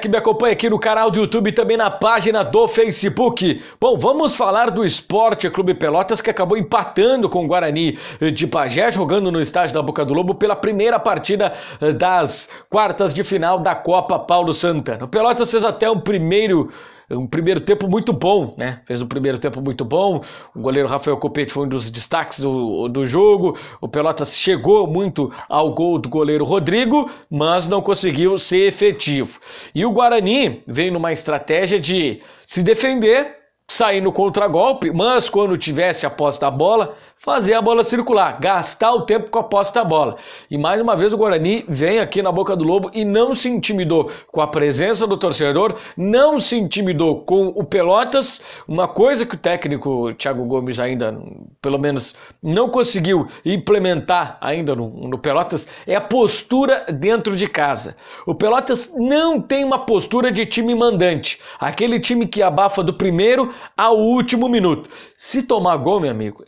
que me acompanha aqui no canal do YouTube e também na página do Facebook. Bom, vamos falar do Esporte Clube Pelotas que acabou empatando com o Guarani de Pajé, jogando no estádio da Boca do Lobo pela primeira partida eh, das quartas de final da Copa Paulo Santana. O Pelotas fez até um primeiro um primeiro tempo muito bom, né? Fez um primeiro tempo muito bom. O goleiro Rafael Copete foi um dos destaques do, do jogo. O Pelotas chegou muito ao gol do goleiro Rodrigo, mas não conseguiu ser efetivo. E o Guarani vem numa estratégia de se defender, sair no contragolpe, mas quando tivesse a posse da bola, fazer a bola circular, gastar o tempo com a posta da bola. E mais uma vez o Guarani vem aqui na boca do lobo e não se intimidou com a presença do torcedor, não se intimidou com o Pelotas, uma coisa que o técnico Thiago Gomes ainda, pelo menos, não conseguiu implementar ainda no, no Pelotas é a postura dentro de casa. O Pelotas não tem uma postura de time mandante, aquele time que abafa do primeiro ao último minuto. Se tomar gol, meu amigo,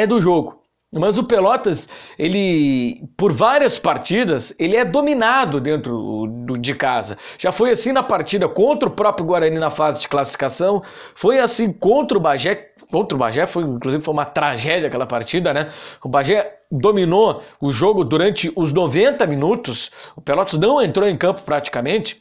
é do jogo. Mas o Pelotas, ele, por várias partidas, ele é dominado dentro de casa. Já foi assim na partida contra o próprio Guarani na fase de classificação, foi assim contra o Bagé, contra o Bagé, foi, inclusive foi uma tragédia aquela partida, né? O Bagé dominou o jogo durante os 90 minutos, o Pelotas não entrou em campo praticamente.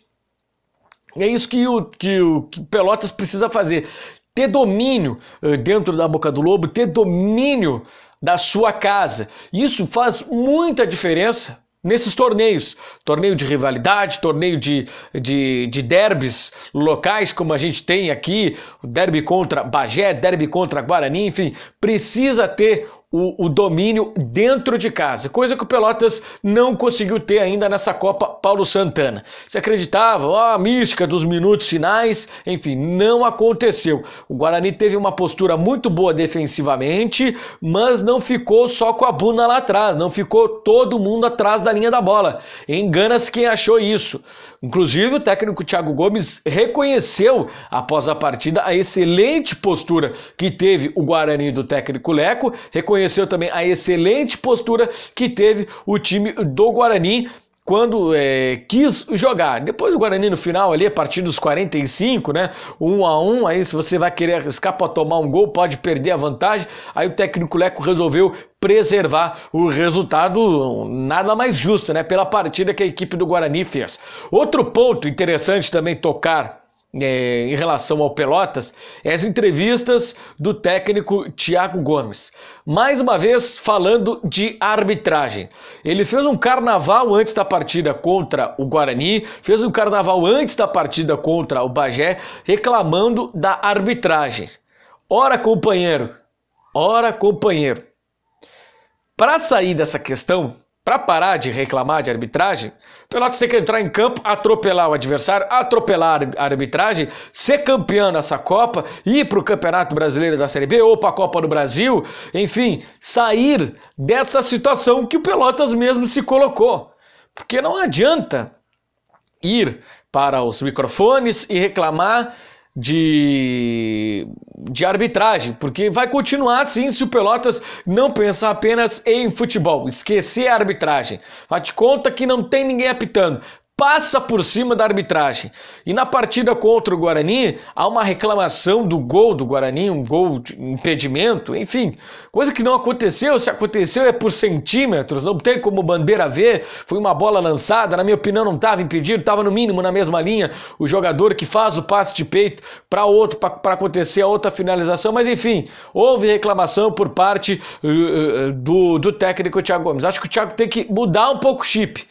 É isso que o, que o que Pelotas precisa fazer ter domínio eh, dentro da boca do lobo, ter domínio da sua casa. Isso faz muita diferença nesses torneios torneio de rivalidade, torneio de, de, de derbys locais, como a gente tem aqui derby contra Bagé, derby contra Guarani, enfim, precisa ter o, o, domínio dentro de casa, coisa que o Pelotas não conseguiu ter ainda nessa Copa Paulo Santana. Se acreditava, ó, a mística dos minutos finais, enfim, não aconteceu. O Guarani teve uma postura muito boa defensivamente, mas não ficou só com a bunda lá atrás, não ficou todo mundo atrás da linha da bola. engana-se quem achou isso. Inclusive, o técnico Thiago Gomes reconheceu após a partida a excelente postura que teve o Guarani do técnico Leco, reconheceu reconheceu também a excelente postura que teve o time do Guarani quando é, quis jogar. Depois o Guarani no final ali, a partir dos 45, né? Um a um, aí se você vai querer arriscar para tomar um gol, pode perder a vantagem. Aí o técnico Leco resolveu preservar o resultado nada mais justo, né? Pela partida que a equipe do Guarani fez. Outro ponto interessante também tocar é, em relação ao Pelotas, é as entrevistas do técnico Thiago Gomes. Mais uma vez falando de arbitragem. Ele fez um carnaval antes da partida contra o Guarani, fez um carnaval antes da partida contra o Bagé, reclamando da arbitragem. Ora, companheiro, ora, companheiro. Para sair dessa questão, para parar de reclamar de arbitragem, o Pelotas tem que entrar em campo, atropelar o adversário, atropelar a arbitragem, ser campeão nessa Copa, ir para o Campeonato Brasileiro da Série B ou para a Copa do Brasil, enfim, sair dessa situação que o Pelotas mesmo se colocou. Porque não adianta ir para os microfones e reclamar de, de arbitragem, porque vai continuar assim se o Pelotas não pensar apenas em futebol, esquecer a arbitragem. Faz conta que não tem ninguém apitando passa por cima da arbitragem. E na partida contra o Guarani, há uma reclamação do gol do Guarani, um gol de impedimento, enfim, coisa que não aconteceu. Se aconteceu é por centímetros, não tem como bandeira ver. Foi uma bola lançada, na minha opinião, não estava impedido, estava no mínimo na mesma linha o jogador que faz o passe de peito para outro, para acontecer a outra finalização. Mas enfim, houve reclamação por parte uh, uh, uh, do, do técnico Thiago Gomes. Acho que o Thiago tem que mudar um pouco o chip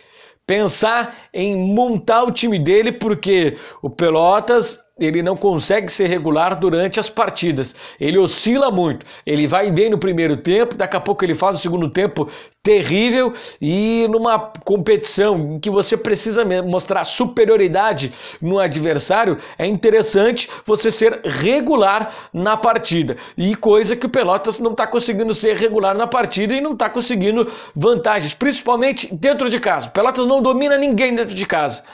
pensar em montar o time dele, porque o Pelotas ele não consegue ser regular durante as partidas. Ele oscila muito. Ele vai bem no primeiro tempo, daqui a pouco ele faz o segundo tempo terrível e numa competição em que você precisa mostrar superioridade no adversário, é interessante você ser regular na partida. E coisa que o Pelotas não está conseguindo ser regular na partida e não está conseguindo vantagens, principalmente dentro de casa. O Pelotas não domina ninguém dentro de casa.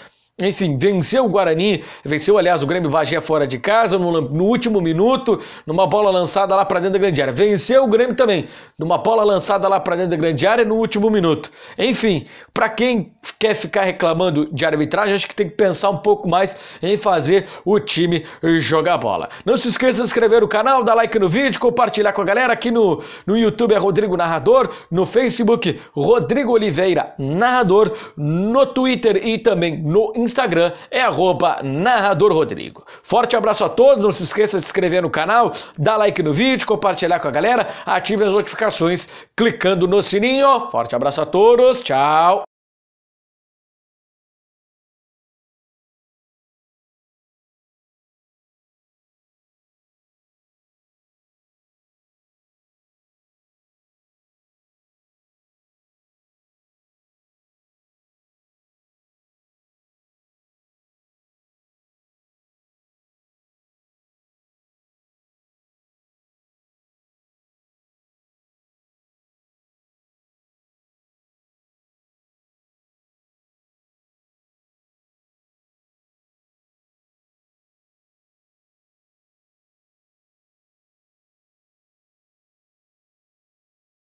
Enfim, venceu o Guarani, venceu, aliás, o Grêmio Bagé fora de casa, no, no último minuto, numa bola lançada lá para dentro da grande área. Venceu o Grêmio também, numa bola lançada lá para dentro da grande área, no último minuto. Enfim, para quem quer ficar reclamando de arbitragem, acho que tem que pensar um pouco mais em fazer o time jogar bola. Não se esqueça de inscrever no canal, dar like no vídeo, compartilhar com a galera. Aqui no, no YouTube é Rodrigo Narrador, no Facebook, Rodrigo Oliveira Narrador, no Twitter e também no Instagram Instagram é arroba narradorrodrigo. Forte abraço a todos, não se esqueça de se inscrever no canal, dar like no vídeo, compartilhar com a galera, ative as notificações clicando no sininho. Forte abraço a todos, tchau!